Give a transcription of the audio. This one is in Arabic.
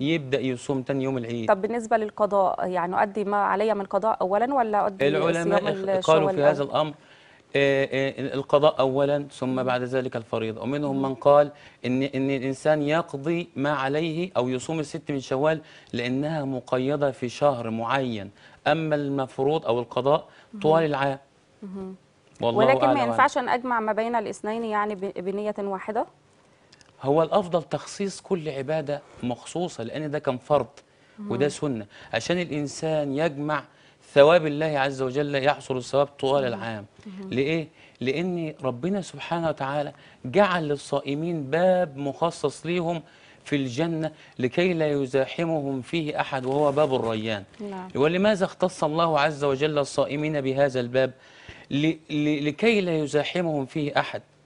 يبدا يصوم ثاني يوم العيد طب بالنسبه للقضاء يعني اؤدي ما علي من قضاء اولا ولا اؤدي العلماء قالوا في هذا الامر آه، آه، القضاء اولا ثم بعد ذلك الفريضه ومنهم من قال ان ان الانسان يقضي ما عليه او يصوم الست من شوال لانها مقيده في شهر معين اما المفروض او القضاء طوال العام والله ولكن ما ينفعش ان اجمع ما بين الاثنين يعني بنيه واحده هو الافضل تخصيص كل عباده مخصوصه لان ده كان فرض وده سنه عشان الانسان يجمع ثواب الله عز وجل يحصل الثواب طوال العام لإيه؟ لأن ربنا سبحانه وتعالى جعل للصائمين باب مخصص ليهم في الجنة لكي لا يزاحمهم فيه أحد وهو باب الريان لا. نعم. ولماذا اختص الله عز وجل الصائمين بهذا الباب لكي لا يزاحمهم فيه أحد